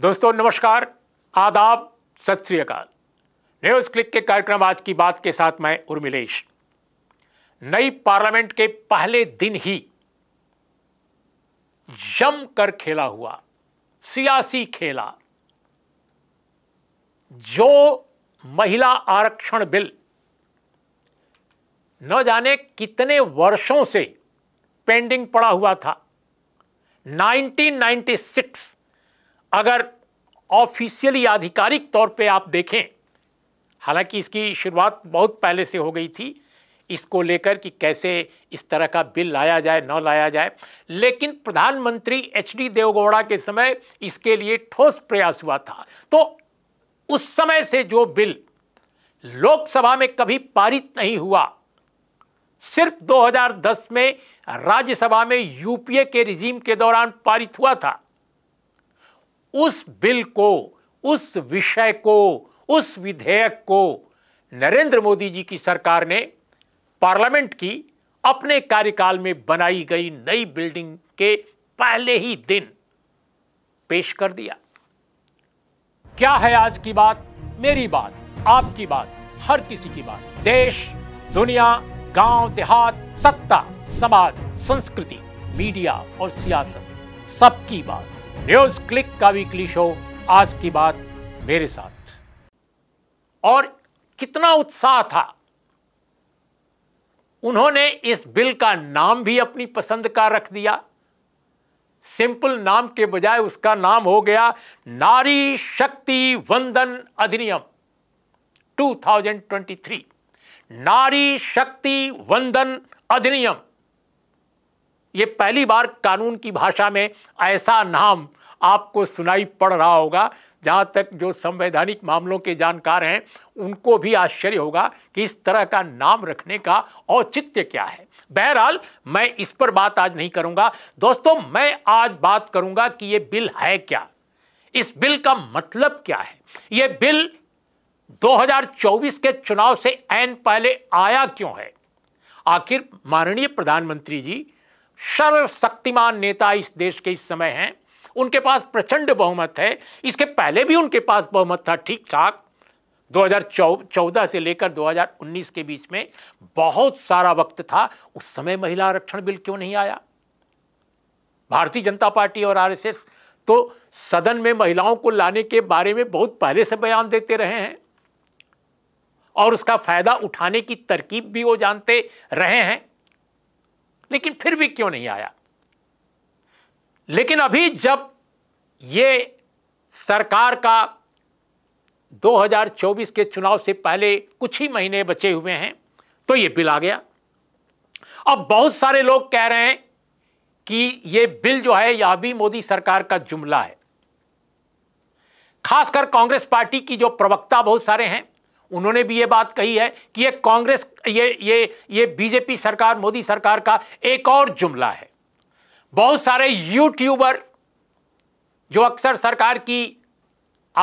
दोस्तों नमस्कार आदाब सत श्रीकाल न्यूज क्लिक के कार्यक्रम आज की बात के साथ मैं उर्मिलेश नई पार्लियामेंट के पहले दिन ही जम कर खेला हुआ सियासी खेला जो महिला आरक्षण बिल न जाने कितने वर्षों से पेंडिंग पड़ा हुआ था 1996 अगर ऑफिशियली आधिकारिक तौर पे आप देखें हालांकि इसकी शुरुआत बहुत पहले से हो गई थी इसको लेकर कि कैसे इस तरह का बिल लाया जाए न लाया जाए लेकिन प्रधानमंत्री एच डी देवगौड़ा के समय इसके लिए ठोस प्रयास हुआ था तो उस समय से जो बिल लोकसभा में कभी पारित नहीं हुआ सिर्फ 2010 में राज्यसभा में यूपीए के रिजीम के दौरान पारित हुआ था उस बिल को उस विषय को उस विधेयक को नरेंद्र मोदी जी की सरकार ने पार्लियामेंट की अपने कार्यकाल में बनाई गई नई बिल्डिंग के पहले ही दिन पेश कर दिया क्या है आज की बात मेरी बात आपकी बात हर किसी की बात देश दुनिया गांव देहात सत्ता समाज संस्कृति मीडिया और सियासत सबकी बात न्यूज क्लिक का वीकली शो आज की बात मेरे साथ और कितना उत्साह था उन्होंने इस बिल का नाम भी अपनी पसंद का रख दिया सिंपल नाम के बजाय उसका नाम हो गया नारी शक्ति वंदन अधिनियम 2023 नारी शक्ति वंदन अधिनियम ये पहली बार कानून की भाषा में ऐसा नाम आपको सुनाई पड़ रहा होगा जहाँ तक जो संवैधानिक मामलों के जानकार हैं उनको भी आश्चर्य होगा कि इस तरह का नाम रखने का औचित्य क्या है बहरहाल मैं इस पर बात आज नहीं करूँगा दोस्तों मैं आज बात करूँगा कि ये बिल है क्या इस बिल का मतलब क्या है ये बिल 2024 के चुनाव से एन पहले आया क्यों है आखिर माननीय प्रधानमंत्री जी सर्वशक्तिमान नेता इस देश के इस समय हैं उनके पास प्रचंड बहुमत है इसके पहले भी उनके पास बहुमत था ठीक ठाक 2014 से लेकर 2019 के बीच में बहुत सारा वक्त था उस समय महिला आरक्षण बिल क्यों नहीं आया भारतीय जनता पार्टी और आरएसएस तो सदन में महिलाओं को लाने के बारे में बहुत पहले से बयान देते रहे हैं और उसका फायदा उठाने की तरकीब भी वो जानते रहे हैं लेकिन फिर भी क्यों नहीं आया लेकिन अभी जब ये सरकार का 2024 के चुनाव से पहले कुछ ही महीने बचे हुए हैं तो ये बिल आ गया अब बहुत सारे लोग कह रहे हैं कि ये बिल जो है यह भी मोदी सरकार का जुमला है खासकर कांग्रेस पार्टी की जो प्रवक्ता बहुत सारे हैं उन्होंने भी ये बात कही है कि ये कांग्रेस ये ये ये बीजेपी सरकार मोदी सरकार का एक और जुमला है बहुत सारे यूट्यूबर जो अक्सर सरकार की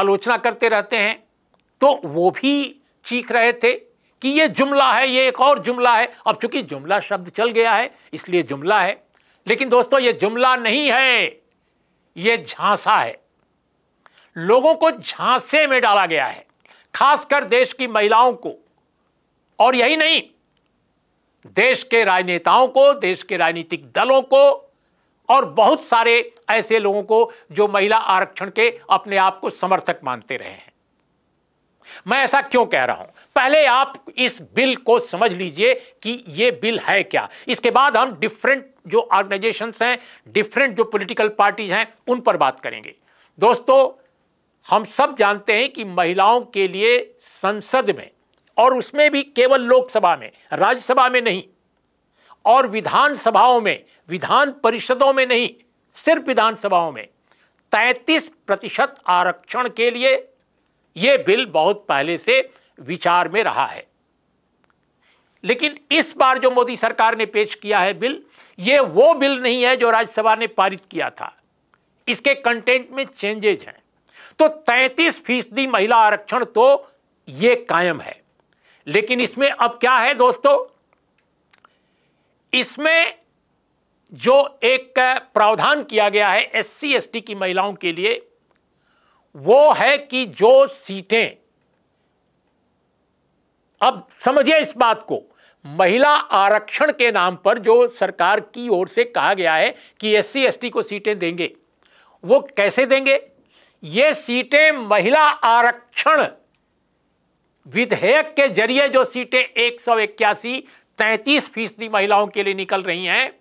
आलोचना करते रहते हैं तो वो भी चीख रहे थे कि ये जुमला है ये एक और जुमला है अब चूंकि जुमला शब्द चल गया है इसलिए जुमला है लेकिन दोस्तों ये जुमला नहीं है ये झांसा है लोगों को झांसे में डाला गया है खासकर देश की महिलाओं को और यही नहीं देश के राजनेताओं को देश के राजनीतिक दलों को और बहुत सारे ऐसे लोगों को जो महिला आरक्षण के अपने आप को समर्थक मानते रहे हैं मैं ऐसा क्यों कह रहा हूं पहले आप इस बिल को समझ लीजिए कि यह बिल है क्या इसके बाद हम डिफरेंट जो ऑर्गेनाइजेशंस हैं डिफरेंट जो पॉलिटिकल पार्टीज हैं उन पर बात करेंगे दोस्तों हम सब जानते हैं कि महिलाओं के लिए संसद में और उसमें भी केवल लोकसभा में राज्यसभा में नहीं और विधानसभाओं में विधान परिषदों में नहीं सिर्फ विधानसभाओं में 33 प्रतिशत आरक्षण के लिए यह बिल बहुत पहले से विचार में रहा है लेकिन इस बार जो मोदी सरकार ने पेश किया है बिल ये वो बिल नहीं है जो राज्यसभा ने पारित किया था इसके कंटेंट में चेंजेज हैं तो 33 फीसदी महिला आरक्षण तो ये कायम है लेकिन इसमें अब क्या है दोस्तों इसमें जो एक प्रावधान किया गया है एस सी की महिलाओं के लिए वो है कि जो सीटें अब समझिए इस बात को महिला आरक्षण के नाम पर जो सरकार की ओर से कहा गया है कि एस सी को सीटें देंगे वो कैसे देंगे ये सीटें महिला आरक्षण विधेयक के जरिए जो सीटें एक सौ इक्यासी तैंतीस फीसदी महिलाओं के लिए निकल रही हैं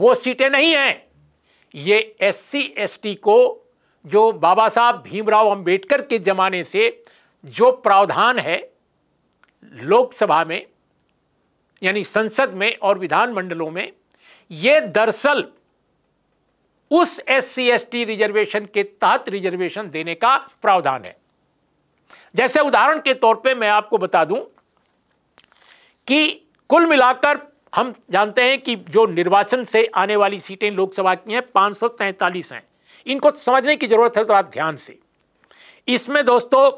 वो सीटें नहीं हैं ये एससी एसटी को जो बाबा साहब भीमराव अंबेडकर के ज़माने से जो प्रावधान है लोकसभा में यानी संसद में और विधानमंडलों में ये दरअसल उस एस सी रिजर्वेशन के तहत रिजर्वेशन देने का प्रावधान है जैसे उदाहरण के तौर पे मैं आपको बता दूं कि कुल मिलाकर हम जानते हैं कि जो निर्वाचन से आने वाली सीटें लोकसभा की हैं पांच हैं इनको समझने की ज़रूरत है थोड़ा तो ध्यान से इसमें दोस्तों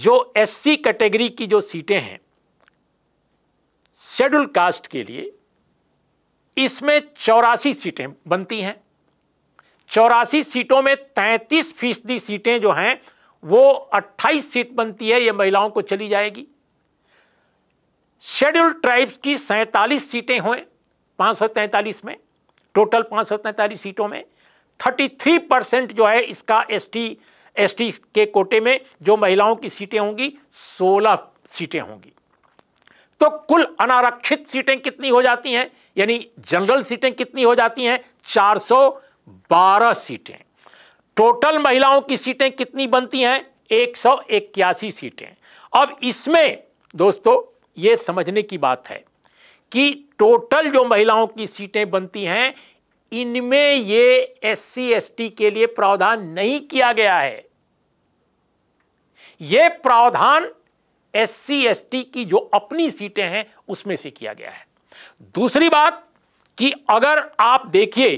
जो एससी कैटेगरी की जो सीटें हैं शेड्यूल कास्ट के लिए इसमें चौरासी सीटें बनती हैं चौरासी सीटों में तैंतीस फीसदी सीटें जो हैं वो 28 सीट बनती है ये महिलाओं को चली जाएगी शेड्यूल ट्राइब्स की सैंतालीस सीटें हुए पाँच में टोटल पाँच सीटों में 33 परसेंट जो है इसका एसटी एसटी के कोटे में जो महिलाओं की सीटें होंगी 16 सीटें होंगी तो कुल अनारक्षित सीटें कितनी हो जाती हैं यानी जनरल सीटें कितनी हो जाती हैं चार बारह सीटें टोटल महिलाओं की सीटें कितनी बनती हैं एक सौ इक्यासी सीटें अब इसमें दोस्तों ये समझने की बात है कि टोटल जो महिलाओं की सीटें बनती हैं इनमें ये एस सी के लिए प्रावधान नहीं किया गया है ये प्रावधान एस सी की जो अपनी सीटें हैं उसमें से किया गया है दूसरी बात कि अगर आप देखिए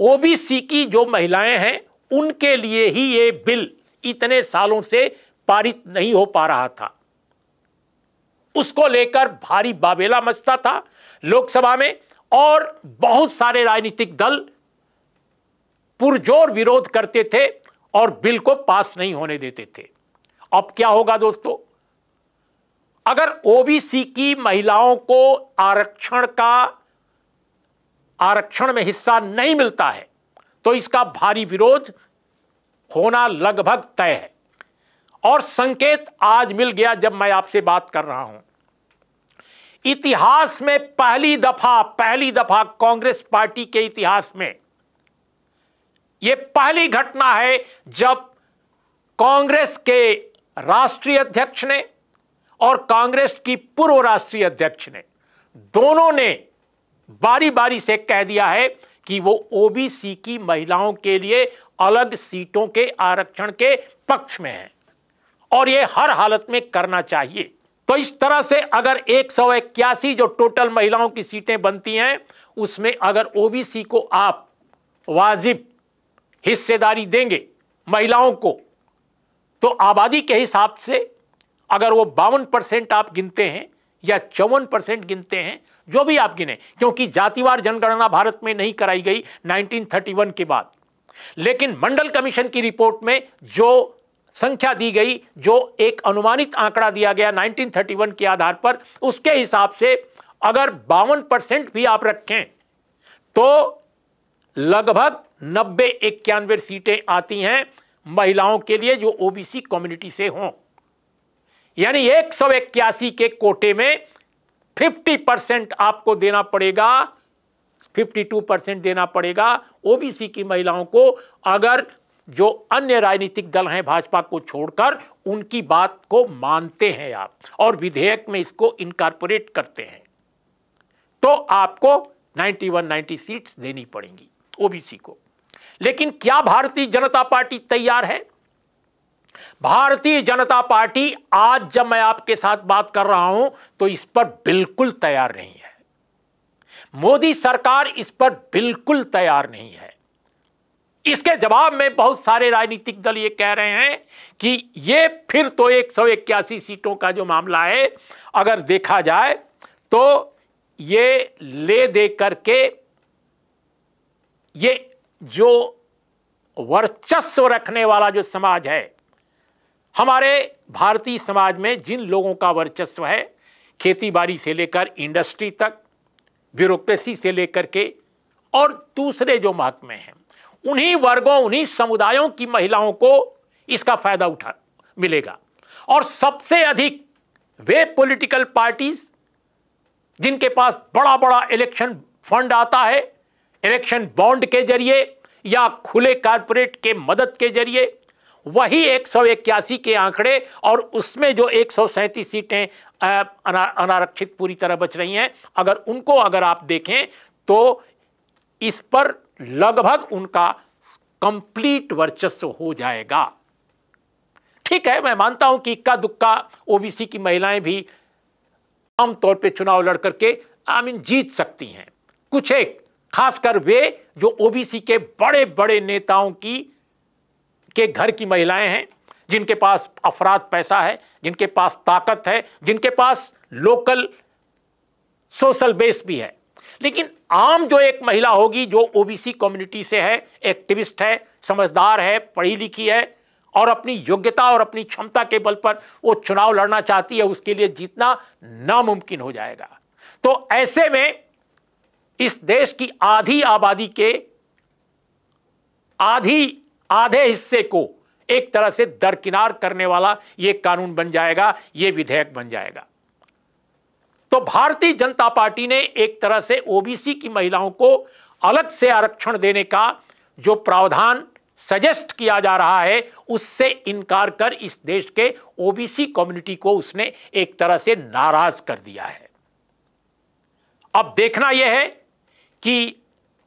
ओबीसी की जो महिलाएं हैं उनके लिए ही ये बिल इतने सालों से पारित नहीं हो पा रहा था उसको लेकर भारी बाबेला मचता था लोकसभा में और बहुत सारे राजनीतिक दल पुरजोर विरोध करते थे और बिल को पास नहीं होने देते थे अब क्या होगा दोस्तों अगर ओबीसी की महिलाओं को आरक्षण का आरक्षण में हिस्सा नहीं मिलता है तो इसका भारी विरोध होना लगभग तय है और संकेत आज मिल गया जब मैं आपसे बात कर रहा हूं इतिहास में पहली दफा पहली दफा कांग्रेस पार्टी के इतिहास में यह पहली घटना है जब कांग्रेस के राष्ट्रीय अध्यक्ष ने और कांग्रेस की पूर्व राष्ट्रीय अध्यक्ष ने दोनों ने बारी बारी से कह दिया है कि वो ओबीसी की महिलाओं के लिए अलग सीटों के आरक्षण के पक्ष में है और ये हर हालत में करना चाहिए तो इस तरह से अगर एक जो टोटल महिलाओं की सीटें बनती हैं उसमें अगर ओबीसी को आप वाजिब हिस्सेदारी देंगे महिलाओं को तो आबादी के हिसाब से अगर वो बावन परसेंट आप गिनते हैं या चौवन परसेंट गिनते हैं जो भी आप गिने क्योंकि जातिवार जनगणना भारत में नहीं कराई गई 1931 के बाद लेकिन मंडल कमीशन की रिपोर्ट में जो संख्या दी गई जो एक अनुमानित आंकड़ा दिया गया 1931 के आधार पर उसके हिसाब से अगर बावन परसेंट भी आप रखें तो लगभग नब्बे इक्यानवे सीटें आती हैं महिलाओं के लिए जो ओबीसी कम्युनिटी से हों यानी एक के कोटे में फिफ्टी परसेंट आपको देना पड़ेगा फिफ्टी टू परसेंट देना पड़ेगा ओबीसी की महिलाओं को अगर जो अन्य राजनीतिक दल हैं भाजपा को छोड़कर उनकी बात को मानते हैं आप और विधेयक में इसको इनकारपोरेट करते हैं तो आपको 91 90 सीट्स देनी पड़ेंगी ओबीसी को लेकिन क्या भारतीय जनता पार्टी तैयार है भारतीय जनता पार्टी आज जब मैं आपके साथ बात कर रहा हूं तो इस पर बिल्कुल तैयार नहीं है मोदी सरकार इस पर बिल्कुल तैयार नहीं है इसके जवाब में बहुत सारे राजनीतिक दल ये कह रहे हैं कि ये फिर तो एक सौ इक्यासी सीटों का जो मामला है अगर देखा जाए तो ये ले दे करके ये जो वर्चस्व रखने वाला जो समाज है हमारे भारतीय समाज में जिन लोगों का वर्चस्व है खेतीबाड़ी से लेकर इंडस्ट्री तक ब्यूरोक्रेसी से लेकर के और दूसरे जो महकमे हैं उन्हीं वर्गों उन्हीं समुदायों की महिलाओं को इसका फायदा उठा मिलेगा और सबसे अधिक वे पॉलिटिकल पार्टीज जिनके पास बड़ा बड़ा इलेक्शन फंड आता है इलेक्शन बॉन्ड के जरिए या खुले कारपोरेट के मदद के जरिए वही एक सौ इक्यासी के आंकड़े और उसमें जो एक सौ सैंतीस सीटें अनारक्षित पूरी तरह बच रही हैं अगर उनको अगर आप देखें तो इस पर लगभग उनका कंप्लीट वर्चस्व हो जाएगा ठीक है मैं मानता हूं कि इक्का दुक्का ओबीसी की महिलाएं भी आमतौर पर चुनाव लड़ करके आई मीन जीत सकती हैं कुछ एक खासकर वे जो ओबीसी के बड़े बड़े नेताओं की के घर की महिलाएं हैं जिनके पास अफराद पैसा है जिनके पास ताकत है जिनके पास लोकल सोशल बेस भी है लेकिन आम जो एक महिला होगी जो ओबीसी कम्युनिटी से है एक्टिविस्ट है समझदार है पढ़ी लिखी है और अपनी योग्यता और अपनी क्षमता के बल पर वो चुनाव लड़ना चाहती है उसके लिए जीतना नामुमकिन हो जाएगा तो ऐसे में इस देश की आधी आबादी के आधी आधे हिस्से को एक तरह से दरकिनार करने वाला यह कानून बन जाएगा यह विधेयक बन जाएगा तो भारतीय जनता पार्टी ने एक तरह से ओबीसी की महिलाओं को अलग से आरक्षण देने का जो प्रावधान सजेस्ट किया जा रहा है उससे इनकार कर इस देश के ओबीसी कम्युनिटी को उसने एक तरह से नाराज कर दिया है अब देखना यह है कि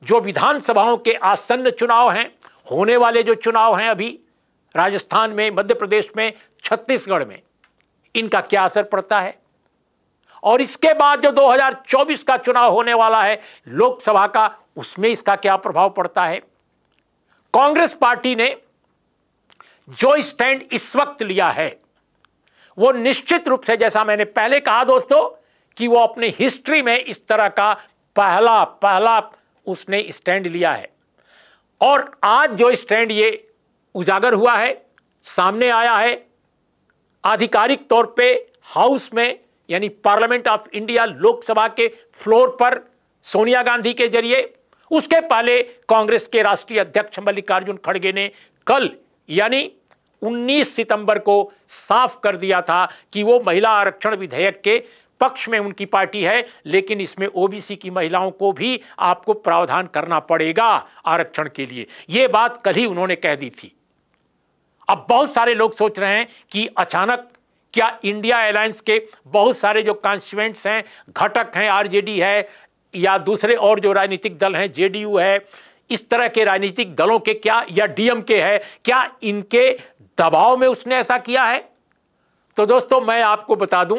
जो विधानसभाओं के आसन्न चुनाव हैं होने वाले जो चुनाव हैं अभी राजस्थान में मध्य प्रदेश में छत्तीसगढ़ में इनका क्या असर पड़ता है और इसके बाद जो 2024 का चुनाव होने वाला है लोकसभा का उसमें इसका क्या प्रभाव पड़ता है कांग्रेस पार्टी ने जो स्टैंड इस वक्त लिया है वो निश्चित रूप से जैसा मैंने पहले कहा दोस्तों कि वो अपने हिस्ट्री में इस तरह का पहला पहला उसने स्टैंड लिया है और आज जो स्टैंड ये उजागर हुआ है सामने आया है आधिकारिक तौर पे हाउस में यानी पार्लियामेंट ऑफ इंडिया लोकसभा के फ्लोर पर सोनिया गांधी के जरिए उसके पहले कांग्रेस के राष्ट्रीय अध्यक्ष मल्लिकार्जुन खड़गे ने कल यानी 19 सितंबर को साफ कर दिया था कि वो महिला आरक्षण विधेयक के पक्ष में उनकी पार्टी है लेकिन इसमें ओबीसी की महिलाओं को भी आपको प्रावधान करना पड़ेगा आरक्षण के लिए यह बात कल ही उन्होंने कह दी थी अब बहुत सारे लोग सोच रहे हैं कि अचानक क्या इंडिया अलायंस के बहुत सारे जो कॉन्स्टिट्यूएंट्स हैं घटक हैं आरजेडी है या दूसरे और जो राजनीतिक दल हैं जेडीयू है इस तरह के राजनीतिक दलों के क्या या डीएम के है क्या इनके दबाव में उसने ऐसा किया है तो दोस्तों मैं आपको बता दूं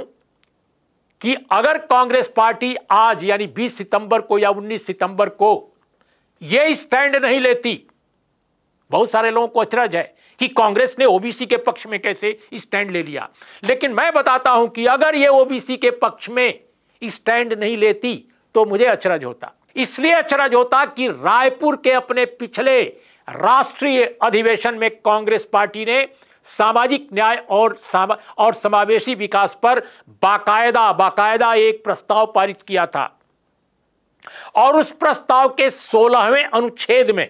कि अगर कांग्रेस पार्टी आज यानी 20 सितंबर को या 19 सितंबर को ये स्टैंड नहीं लेती बहुत सारे लोगों को अचरज है कि कांग्रेस ने ओबीसी के पक्ष में कैसे स्टैंड ले लिया लेकिन मैं बताता हूं कि अगर ये ओबीसी के पक्ष में स्टैंड नहीं लेती तो मुझे अचरज होता इसलिए अचरज होता कि रायपुर के अपने पिछले राष्ट्रीय अधिवेशन में कांग्रेस पार्टी ने सामाजिक न्याय और सामा, और समावेशी विकास पर बाकायदा बाकायदा एक प्रस्ताव पारित किया था और उस प्रस्ताव के सोलहवें अनुच्छेद में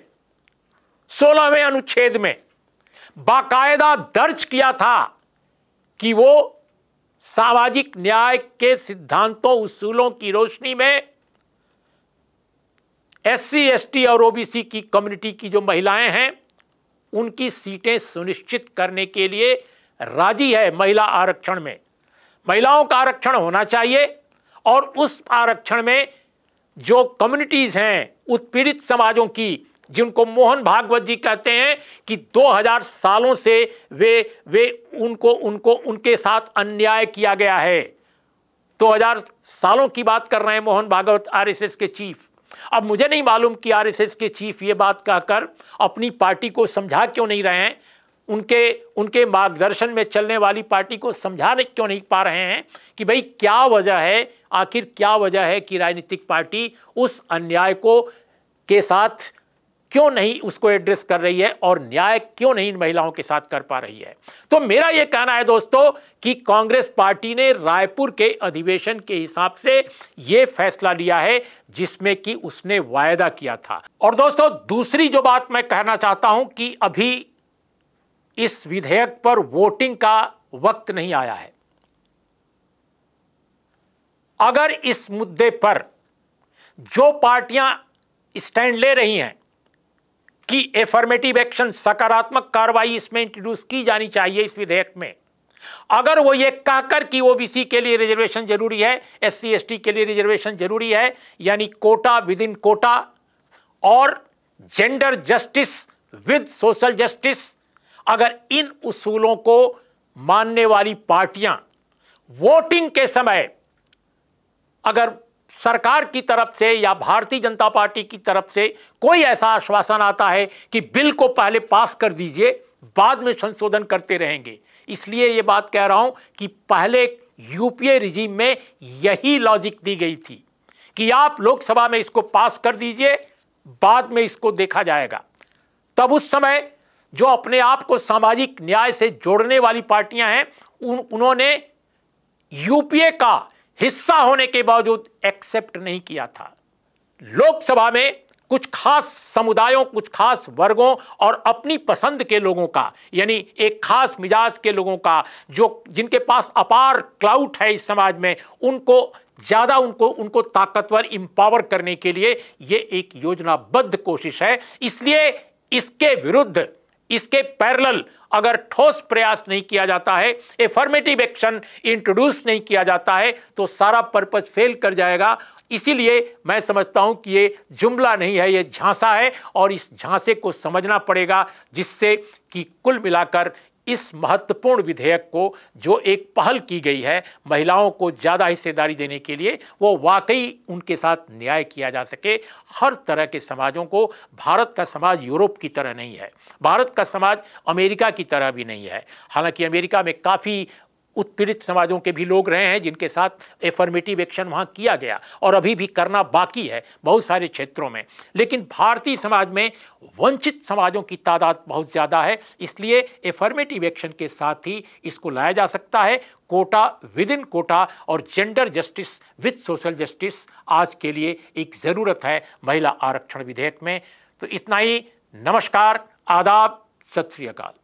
सोलहवें अनुच्छेद में बाकायदा दर्ज किया था कि वो सामाजिक न्याय के सिद्धांतों उसूलों की रोशनी में एससी एसटी और ओबीसी की कम्युनिटी की जो महिलाएं हैं उनकी सीटें सुनिश्चित करने के लिए राजी है महिला आरक्षण में महिलाओं का आरक्षण होना चाहिए और उस आरक्षण में जो कम्युनिटीज़ हैं उत्पीड़ित समाजों की जिनको मोहन भागवत जी कहते हैं कि 2000 सालों से वे वे उनको उनको उनके साथ अन्याय किया गया है 2000 सालों की बात कर रहे हैं मोहन भागवत आरएसएस के चीफ अब मुझे नहीं मालूम कि आरएसएस के चीफ ये बात कहकर अपनी पार्टी को समझा क्यों नहीं रहे हैं उनके उनके मार्गदर्शन में चलने वाली पार्टी को समझा क्यों नहीं पा रहे हैं कि भाई क्या वजह है आखिर क्या वजह है कि राजनीतिक पार्टी उस अन्याय को के साथ क्यों नहीं उसको एड्रेस कर रही है और न्याय क्यों नहीं इन महिलाओं के साथ कर पा रही है तो मेरा यह कहना है दोस्तों कि कांग्रेस पार्टी ने रायपुर के अधिवेशन के हिसाब से यह फैसला लिया है जिसमें कि उसने वायदा किया था और दोस्तों दूसरी जो बात मैं कहना चाहता हूं कि अभी इस विधेयक पर वोटिंग का वक्त नहीं आया है अगर इस मुद्दे पर जो पार्टियां स्टैंड ले रही हैं कि एफर्मेटिव एक्शन सकारात्मक कार्रवाई इसमें इंट्रोड्यूस की जानी चाहिए इस विधेयक में अगर वो ये कहकर कि ओबीसी के लिए रिजर्वेशन जरूरी है एस सी के लिए रिजर्वेशन जरूरी है यानी कोटा विद इन कोटा और gender justice with social justice अगर इन उसूलों को मानने वाली पार्टियां वोटिंग के समय अगर सरकार की तरफ से या भारतीय जनता पार्टी की तरफ से कोई ऐसा आश्वासन आता है कि बिल को पहले पास कर दीजिए बाद में संशोधन करते रहेंगे इसलिए ये बात कह रहा हूं कि पहले यूपीए रिजीम में यही लॉजिक दी गई थी कि आप लोकसभा में इसको पास कर दीजिए बाद में इसको देखा जाएगा तब उस समय जो अपने आप को सामाजिक न्याय से जोड़ने वाली पार्टियां हैं उन उन्होंने यूपीए का हिस्सा होने के बावजूद एक्सेप्ट नहीं किया था लोकसभा में कुछ खास समुदायों कुछ खास वर्गों और अपनी पसंद के लोगों का यानी एक खास मिजाज के लोगों का जो जिनके पास अपार क्लाउट है इस समाज में उनको ज़्यादा उनको उनको ताकतवर इम्पावर करने के लिए ये एक योजनाबद्ध कोशिश है इसलिए इसके विरुद्ध इसके पैरल अगर ठोस प्रयास नहीं किया जाता है एफर्मेटिव एक्शन इंट्रोड्यूस नहीं किया जाता है तो सारा पर्पज फेल कर जाएगा इसीलिए मैं समझता हूं कि ये जुमला नहीं है ये झांसा है और इस झांसे को समझना पड़ेगा जिससे कि कुल मिलाकर इस महत्वपूर्ण विधेयक को जो एक पहल की गई है महिलाओं को ज़्यादा हिस्सेदारी देने के लिए वो वाकई उनके साथ न्याय किया जा सके हर तरह के समाजों को भारत का समाज यूरोप की तरह नहीं है भारत का समाज अमेरिका की तरह भी नहीं है हालांकि अमेरिका में काफ़ी उत्पीड़ित समाजों के भी लोग रहे हैं जिनके साथ एफर्मेटिव एक्शन वहाँ किया गया और अभी भी करना बाकी है बहुत सारे क्षेत्रों में लेकिन भारतीय समाज में वंचित समाजों की तादाद बहुत ज़्यादा है इसलिए एफर्मेटिव एक्शन के साथ ही इसको लाया जा सकता है कोटा विद इन कोटा और gender justice with social justice आज के लिए एक ज़रूरत है महिला आरक्षण विधेयक में तो इतना ही नमस्कार आदाब सत श्रीकाल